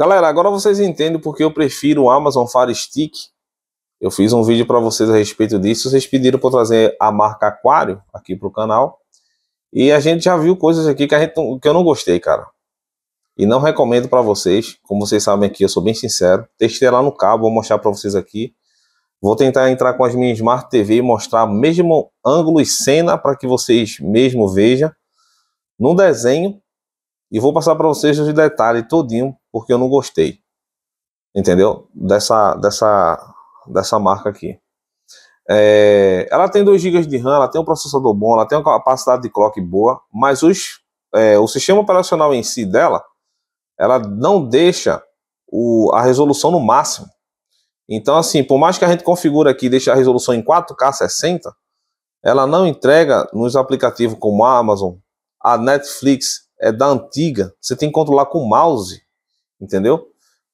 Galera, agora vocês entendem porque eu prefiro o Amazon Fire Stick. Eu fiz um vídeo para vocês a respeito disso. Vocês pediram para trazer a marca Aquário aqui para o canal. E a gente já viu coisas aqui que, a gente, que eu não gostei, cara. E não recomendo para vocês. Como vocês sabem aqui, eu sou bem sincero. Testei lá no cabo, vou mostrar para vocês aqui. Vou tentar entrar com as minhas Smart TV e mostrar mesmo ângulo e cena para que vocês mesmo vejam no desenho. E vou passar para vocês os detalhes todinho porque eu não gostei. Entendeu? Dessa, dessa, dessa marca aqui. É, ela tem 2 GB de RAM, ela tem um processador bom, ela tem uma capacidade de clock boa, mas os, é, o sistema operacional em si dela, ela não deixa o, a resolução no máximo. Então, assim, por mais que a gente configure aqui e deixe a resolução em 4K 60, ela não entrega nos aplicativos como a Amazon, a Netflix, é da antiga, você tem que controlar com o mouse entendeu?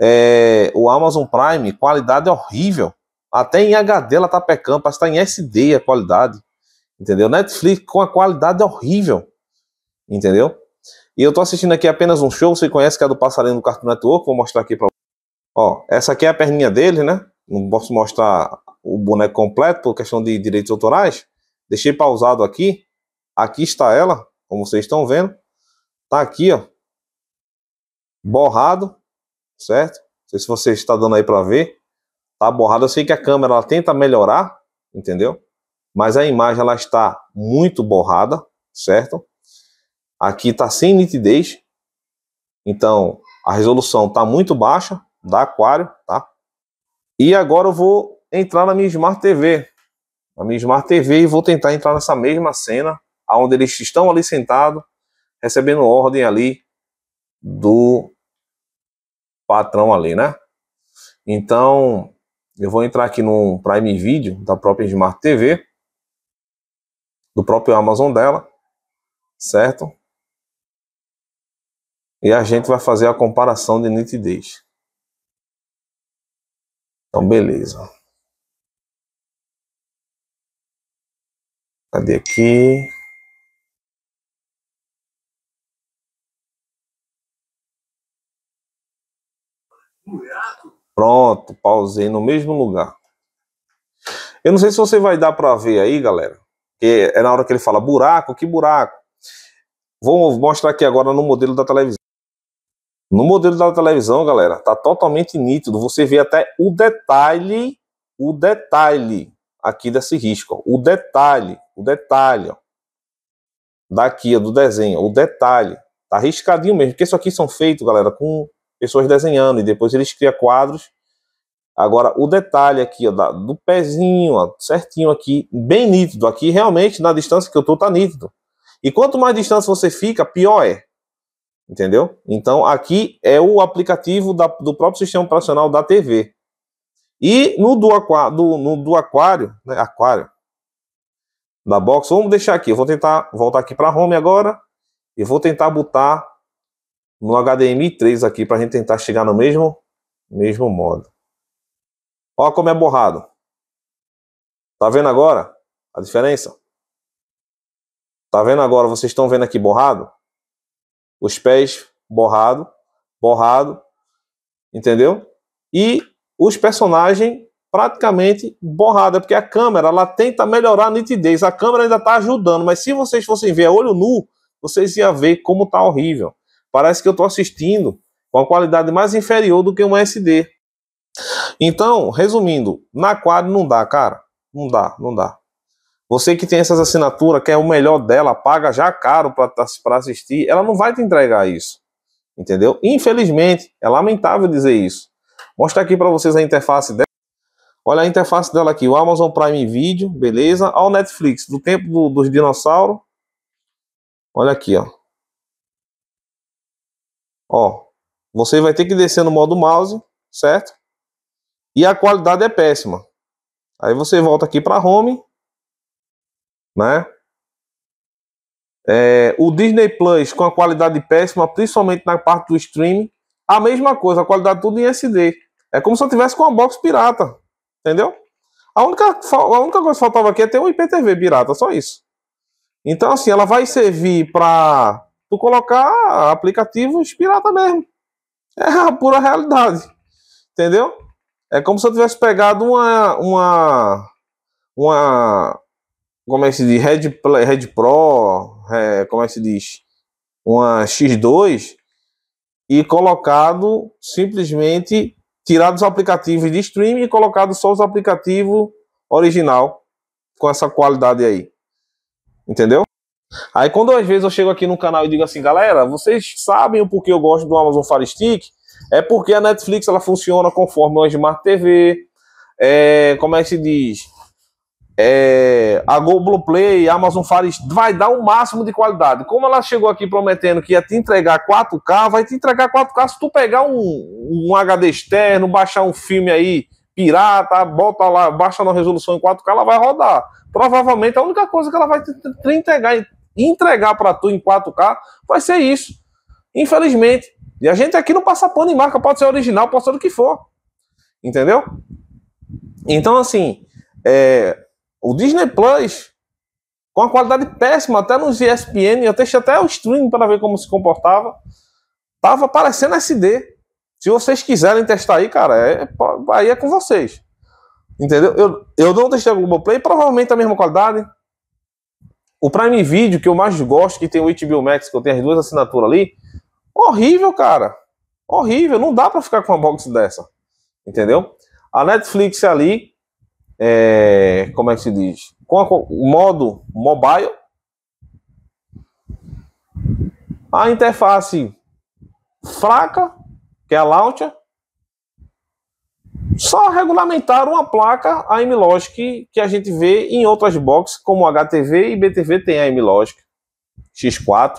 É, o Amazon Prime, qualidade é horrível. Até em HD ela tá pecando, parece que tá em SD a qualidade. Entendeu? Netflix com a qualidade é horrível. Entendeu? E eu tô assistindo aqui apenas um show, você conhece que é do Passarinho do Cartoon Network, vou mostrar aqui para Ó, essa aqui é a perninha dele, né? Não posso mostrar o boneco completo por questão de direitos autorais. Deixei pausado aqui. Aqui está ela, como vocês estão vendo. Tá aqui, ó borrado, certo? Não sei se você está dando aí para ver. Tá borrado, eu sei que a câmera ela tenta melhorar, entendeu? Mas a imagem ela está muito borrada, certo? Aqui está sem nitidez. Então, a resolução está muito baixa da Aquário, tá? E agora eu vou entrar na minha Smart TV. Na minha Smart TV e vou tentar entrar nessa mesma cena, aonde eles estão ali sentados, recebendo ordem ali do patrão ali, né? Então, eu vou entrar aqui no Prime Video da própria Smart TV, do próprio Amazon dela, certo? E a gente vai fazer a comparação de nitidez. Então, beleza. Cadê aqui? Pronto, pausei no mesmo lugar. Eu não sei se você vai dar para ver aí, galera. Que é na hora que ele fala buraco, que buraco. Vou mostrar aqui agora no modelo da televisão. No modelo da televisão, galera, tá totalmente nítido. Você vê até o detalhe, o detalhe aqui desse risco. Ó. O detalhe, o detalhe. Ó. Daqui, ó, do desenho, o detalhe. Tá riscadinho mesmo, porque isso aqui são feitos, galera, com pessoas desenhando, e depois eles criam quadros. Agora, o detalhe aqui, ó, do pezinho, ó, certinho aqui, bem nítido. Aqui, realmente, na distância que eu tô, tá nítido. E quanto mais distância você fica, pior é. Entendeu? Então, aqui é o aplicativo da, do próprio sistema operacional da TV. E no do, aqua, do, no, do aquário, né, aquário, da box, vamos deixar aqui. Eu vou tentar voltar aqui para home agora. E vou tentar botar no HDMI 3 aqui para a gente tentar chegar no mesmo, mesmo modo. Olha como é borrado. Tá vendo agora a diferença? Tá vendo agora? Vocês estão vendo aqui borrado? Os pés borrado, borrado, entendeu? E os personagens praticamente é porque a câmera ela tenta melhorar a nitidez. A câmera ainda está ajudando, mas se vocês fossem ver a olho nu, vocês iam ver como tá horrível. Parece que eu estou assistindo com a qualidade mais inferior do que um SD. Então, resumindo, na quadro não dá, cara. Não dá, não dá. Você que tem essas assinaturas, quer o melhor dela, paga já caro para tá, assistir, ela não vai te entregar isso. Entendeu? Infelizmente, é lamentável dizer isso. Mostra aqui para vocês a interface dela. Olha a interface dela aqui, o Amazon Prime Video, beleza? Ao Netflix, do tempo do, dos dinossauros. Olha aqui, ó. Ó, você vai ter que descer no modo mouse, certo? E a qualidade é péssima. Aí você volta aqui para home, né? É, o Disney Plus com a qualidade péssima, principalmente na parte do streaming, a mesma coisa, a qualidade tudo em SD. É como se eu tivesse com uma box pirata, entendeu? A única, a única coisa que faltava aqui é ter um IPTV pirata, só isso. Então, assim, ela vai servir para tu colocar aplicativos pirata mesmo. É a pura realidade. Entendeu? É como se eu tivesse pegado uma. uma. uma. como é que se diz? Red, Play, Red Pro, é, como é que se diz? Uma X2 e colocado simplesmente tirado os aplicativos de streaming e colocado só os aplicativos original com essa qualidade aí. Entendeu? Aí quando às vezes eu chego aqui no canal e digo assim, galera, vocês sabem o porquê eu gosto do Amazon Fire Stick? É porque a Netflix ela funciona conforme o Smart TV, é, como é que se diz? É, a Play, a Amazon Fire vai dar o máximo de qualidade. Como ela chegou aqui prometendo que ia te entregar 4K, vai te entregar 4K se tu pegar um, um HD externo, baixar um filme aí pirata, bota lá, baixa na resolução em 4K, ela vai rodar. Provavelmente a única coisa que ela vai te entregar entregar para tu em 4K, vai ser isso. Infelizmente. E a gente aqui não passa pano em marca, pode ser original, pode ser o que for. Entendeu? Então, assim, é, o Disney Plus, com a qualidade péssima, até nos ESPN, eu testei até o streaming para ver como se comportava, tava parecendo SD. Se vocês quiserem testar aí, cara, é, aí é com vocês. Entendeu? Eu, eu não testei o Globoplay, provavelmente a mesma qualidade, o Prime Video, que eu mais gosto, que tem o HBO Max, que eu tenho as duas assinaturas ali, horrível, cara. Horrível, não dá para ficar com uma box dessa. Entendeu? A Netflix é ali, é, como é que se diz? Com o modo mobile, a interface fraca, que é a Launcher, só regulamentar uma placa AMLogic que, que a gente vê em outras boxes, como HTV e BTV tem AMLogic X4.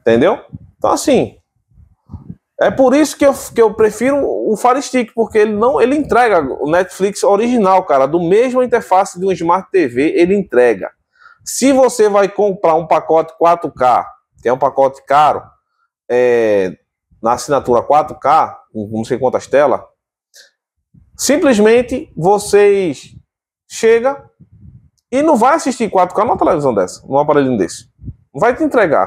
Entendeu? Então, assim, é por isso que eu, que eu prefiro o Fire Stick, porque ele não ele entrega o Netflix original, cara, do mesmo interface de um Smart TV, ele entrega. Se você vai comprar um pacote 4K, que é um pacote caro, é, na assinatura 4K, não sei quantas telas, simplesmente vocês chega e não vai assistir 4K numa televisão dessa, num aparelho desse. Não vai te entregar.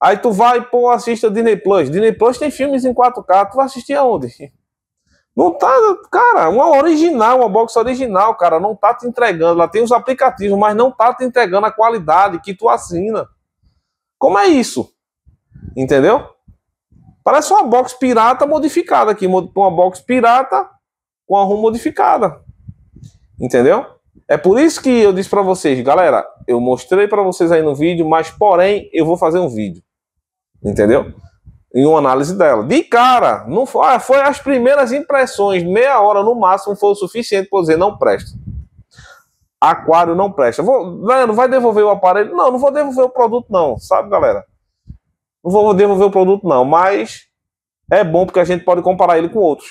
Aí tu vai, pô, assista Disney Plus. Disney Plus tem filmes em 4K, tu vai assistir aonde? Não tá, cara, uma original, uma box original, cara, não tá te entregando. Lá tem os aplicativos, mas não tá te entregando a qualidade que tu assina. Como é isso? Entendeu? Parece uma box pirata modificada aqui. Uma box pirata com a ROM modificada. Entendeu? É por isso que eu disse para vocês, galera, eu mostrei para vocês aí no vídeo, mas porém eu vou fazer um vídeo. Entendeu? Em uma análise dela. De cara, não foi, ah, foi as primeiras impressões, meia hora no máximo foi o suficiente para dizer não presta. Aquário não presta. Vou, vai devolver o aparelho? Não, não vou devolver o produto não, sabe, galera? Não vou devolver o produto, não, mas é bom porque a gente pode comparar ele com outros.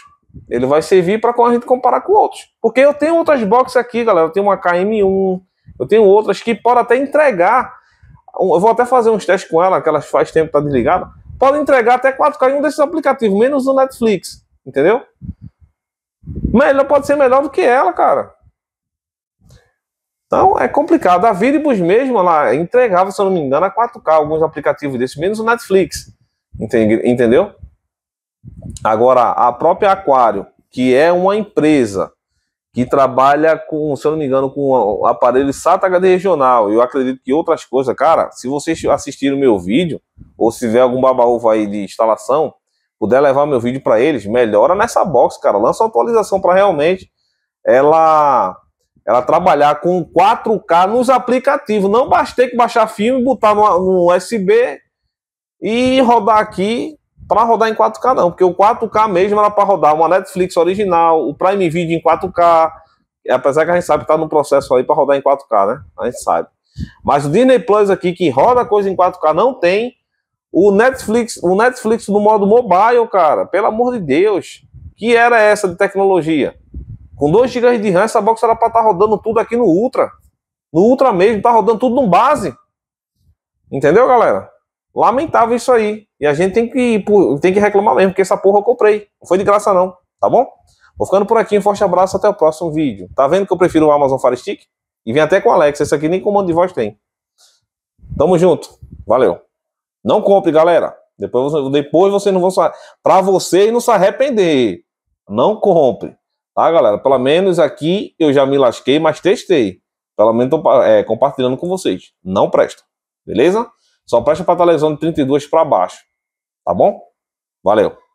Ele vai servir para a gente comparar com outros. Porque eu tenho outras boxes aqui, galera. Eu tenho uma KM1, eu tenho outras que podem até entregar. Eu vou até fazer uns testes com ela, que ela faz tempo tá desligada. Pode entregar até 4K em um desses aplicativos, menos o Netflix. Entendeu? Mas ela pode ser melhor do que ela, cara. Então é complicado. A Viribus mesmo, ela entregava, se eu não me engano, a 4K alguns aplicativos desses, menos o Netflix. Entendeu? Agora, a própria Aquário, que é uma empresa que trabalha com, se eu não me engano, com o aparelho SATA HD regional, eu acredito que outras coisas, cara, se vocês assistirem o meu vídeo, ou se tiver algum babaúva aí de instalação, puder levar meu vídeo para eles, melhora nessa box, cara, lança uma atualização para realmente ela ela trabalhar com 4K nos aplicativos. Não bastei que baixar filme, botar no, no USB e rodar aqui para rodar em 4K, não. Porque o 4K mesmo era para rodar uma Netflix original, o Prime Video em 4K. Apesar que a gente sabe que está no processo aí para rodar em 4K, né? A gente sabe. Mas o Disney Plus aqui, que roda coisa em 4K, não tem. O Netflix, o Netflix no modo mobile, cara, pelo amor de Deus. Que era essa de tecnologia? Com 2 GB de RAM, essa box era para estar tá rodando tudo aqui no Ultra. No Ultra mesmo, tá rodando tudo no base. Entendeu, galera? Lamentável isso aí. E a gente tem que, tem que reclamar mesmo, porque essa porra eu comprei. Não foi de graça não, tá bom? Vou ficando por aqui, um forte abraço, até o próximo vídeo. Tá vendo que eu prefiro o Amazon Fire Stick? E vem até com o Alexa, esse aqui nem comando de voz tem. Tamo junto, valeu. Não compre, galera. Depois, depois você não vai... Pra você não se arrepender. Não compre. Tá, galera? Pelo menos aqui eu já me lasquei, mas testei. Pelo menos estou é, compartilhando com vocês. Não presta. Beleza? Só presta para estar tá lesão de 32 para baixo. Tá bom? Valeu.